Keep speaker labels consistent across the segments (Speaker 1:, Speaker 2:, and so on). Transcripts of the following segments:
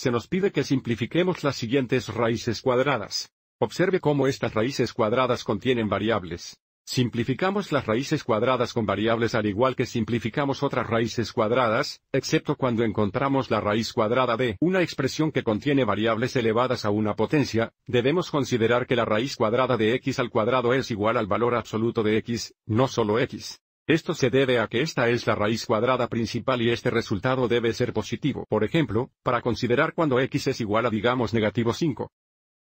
Speaker 1: se nos pide que simplifiquemos las siguientes raíces cuadradas. Observe cómo estas raíces cuadradas contienen variables. Simplificamos las raíces cuadradas con variables al igual que simplificamos otras raíces cuadradas, excepto cuando encontramos la raíz cuadrada de una expresión que contiene variables elevadas a una potencia, debemos considerar que la raíz cuadrada de x al cuadrado es igual al valor absoluto de x, no solo x. Esto se debe a que esta es la raíz cuadrada principal y este resultado debe ser positivo. Por ejemplo, para considerar cuando x es igual a digamos negativo 5.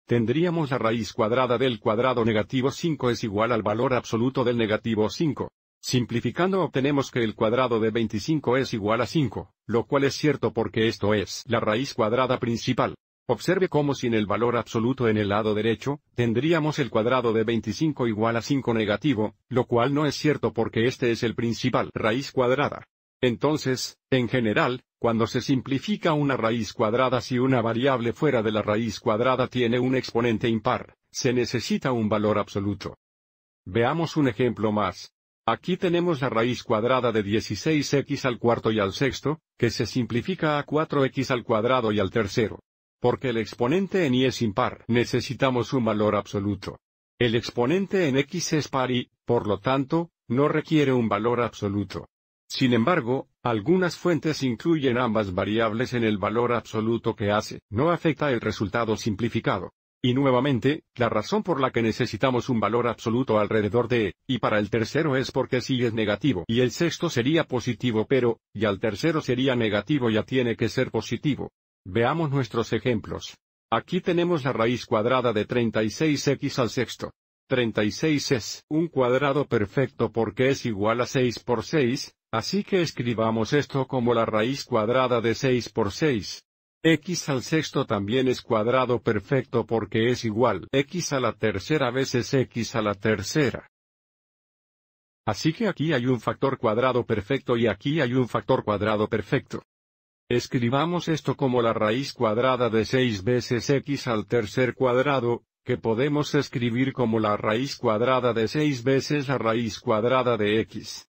Speaker 1: Tendríamos la raíz cuadrada del cuadrado negativo 5 es igual al valor absoluto del negativo 5. Simplificando obtenemos que el cuadrado de 25 es igual a 5, lo cual es cierto porque esto es la raíz cuadrada principal. Observe cómo sin el valor absoluto en el lado derecho, tendríamos el cuadrado de 25 igual a 5 negativo, lo cual no es cierto porque este es el principal raíz cuadrada. Entonces, en general, cuando se simplifica una raíz cuadrada si una variable fuera de la raíz cuadrada tiene un exponente impar, se necesita un valor absoluto. Veamos un ejemplo más. Aquí tenemos la raíz cuadrada de 16x al cuarto y al sexto, que se simplifica a 4x al cuadrado y al tercero. Porque el exponente en y es impar, necesitamos un valor absoluto. El exponente en x es par y, por lo tanto, no requiere un valor absoluto. Sin embargo, algunas fuentes incluyen ambas variables en el valor absoluto que hace, no afecta el resultado simplificado. Y nuevamente, la razón por la que necesitamos un valor absoluto alrededor de e, y para el tercero es porque si es negativo y el sexto sería positivo pero, y al tercero sería negativo ya tiene que ser positivo. Veamos nuestros ejemplos. Aquí tenemos la raíz cuadrada de 36x al sexto. 36 es un cuadrado perfecto porque es igual a 6 por 6, así que escribamos esto como la raíz cuadrada de 6 por 6. x al sexto también es cuadrado perfecto porque es igual x a la tercera veces x a la tercera. Así que aquí hay un factor cuadrado perfecto y aquí hay un factor cuadrado perfecto. Escribamos esto como la raíz cuadrada de 6 veces x al tercer cuadrado, que podemos escribir como la raíz cuadrada de 6 veces la raíz cuadrada de x.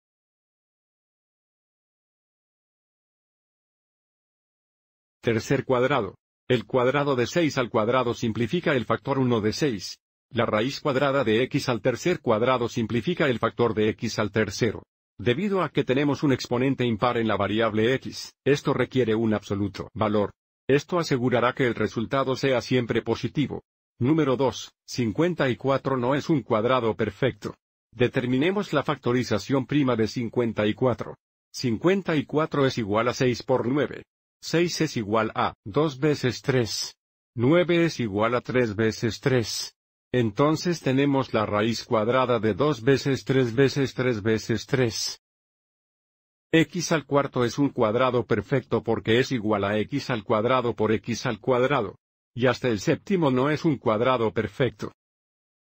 Speaker 1: Tercer cuadrado. El cuadrado de 6 al cuadrado simplifica el factor 1 de 6. La raíz cuadrada de x al tercer cuadrado simplifica el factor de x al tercero. Debido a que tenemos un exponente impar en la variable x, esto requiere un absoluto valor. Esto asegurará que el resultado sea siempre positivo. Número 2. 54 no es un cuadrado perfecto. Determinemos la factorización prima de 54. 54 es igual a 6 por 9. 6 es igual a 2 veces 3. 9 es igual a 3 veces 3. Entonces tenemos la raíz cuadrada de 2 veces 3 veces 3 veces 3. x al cuarto es un cuadrado perfecto porque es igual a x al cuadrado por x al cuadrado. Y hasta el séptimo no es un cuadrado perfecto.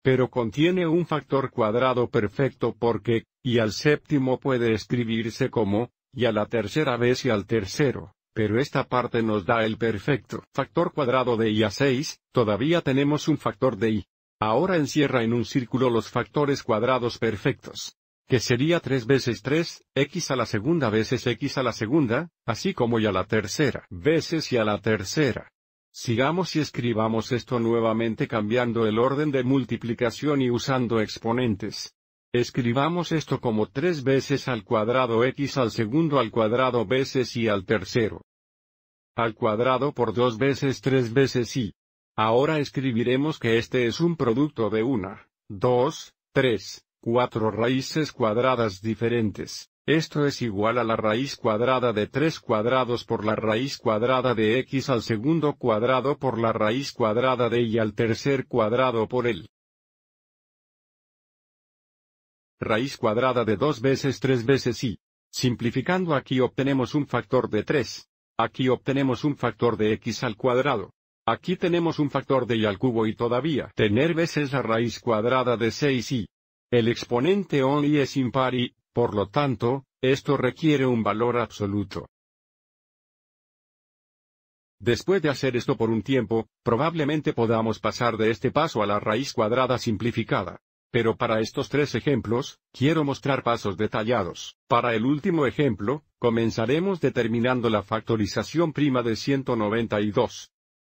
Speaker 1: Pero contiene un factor cuadrado perfecto porque, y al séptimo puede escribirse como, y a la tercera vez y al tercero, pero esta parte nos da el perfecto factor cuadrado de Y a 6, todavía tenemos un factor de Y. Ahora encierra en un círculo los factores cuadrados perfectos que sería 3 veces 3, x a la segunda veces x a la segunda, así como y a la tercera veces y a la tercera. Sigamos y escribamos esto nuevamente cambiando el orden de multiplicación y usando exponentes. Escribamos esto como 3 veces al cuadrado x al segundo al cuadrado veces y al tercero. Al cuadrado por 2 veces 3 veces y. Ahora escribiremos que este es un producto de una, dos, tres, cuatro raíces cuadradas diferentes. Esto es igual a la raíz cuadrada de 3 cuadrados por la raíz cuadrada de x al segundo cuadrado por la raíz cuadrada de y al tercer cuadrado por el raíz cuadrada de 2 veces 3 veces y. Simplificando aquí obtenemos un factor de 3. Aquí obtenemos un factor de x al cuadrado. Aquí tenemos un factor de y al cubo y todavía tener veces la raíz cuadrada de 6 i El exponente only es impar y, por lo tanto, esto requiere un valor absoluto. Después de hacer esto por un tiempo, probablemente podamos pasar de este paso a la raíz cuadrada simplificada. Pero para estos tres ejemplos, quiero mostrar pasos detallados. Para el último ejemplo, comenzaremos determinando la factorización prima de 192.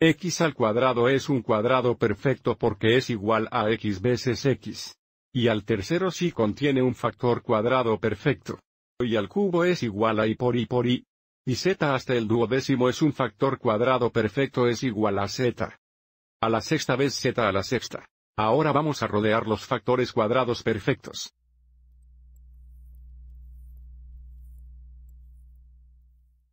Speaker 1: x al cuadrado es un cuadrado perfecto porque es igual a x veces x. Y al tercero sí contiene un factor cuadrado perfecto. Y al cubo es igual a y por y por y. Y z hasta el duodécimo es un factor cuadrado perfecto es igual a z. A la sexta vez z a la sexta. Ahora vamos a rodear los factores cuadrados perfectos.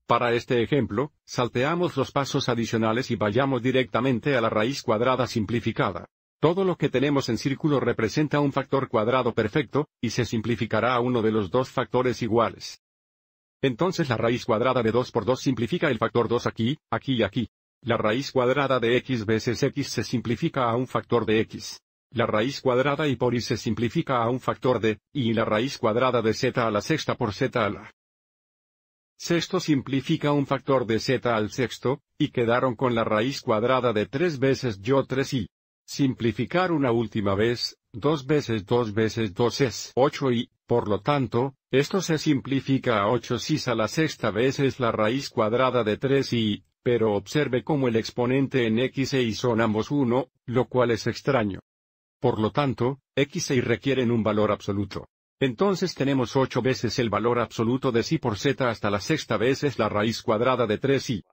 Speaker 1: Para este ejemplo, salteamos los pasos adicionales y vayamos directamente a la raíz cuadrada simplificada. Todo lo que tenemos en círculo representa un factor cuadrado perfecto, y se simplificará a uno de los dos factores iguales. Entonces la raíz cuadrada de 2 por 2 simplifica el factor 2 aquí, aquí y aquí. La raíz cuadrada de x veces x se simplifica a un factor de x. La raíz cuadrada y por y se simplifica a un factor de, y la raíz cuadrada de z a la sexta por z a la sexto simplifica un factor de z al sexto, y quedaron con la raíz cuadrada de 3 veces yo 3 y simplificar una última vez, 2 veces 2 veces 2 es 8 y, por lo tanto, esto se simplifica a 8 cis a la sexta vez es la raíz cuadrada de 3 y, pero observe cómo el exponente en x e y son ambos 1, lo cual es extraño. Por lo tanto, x e y requieren un valor absoluto. Entonces tenemos ocho veces el valor absoluto de Si por z hasta la sexta vez es la raíz cuadrada de 3i.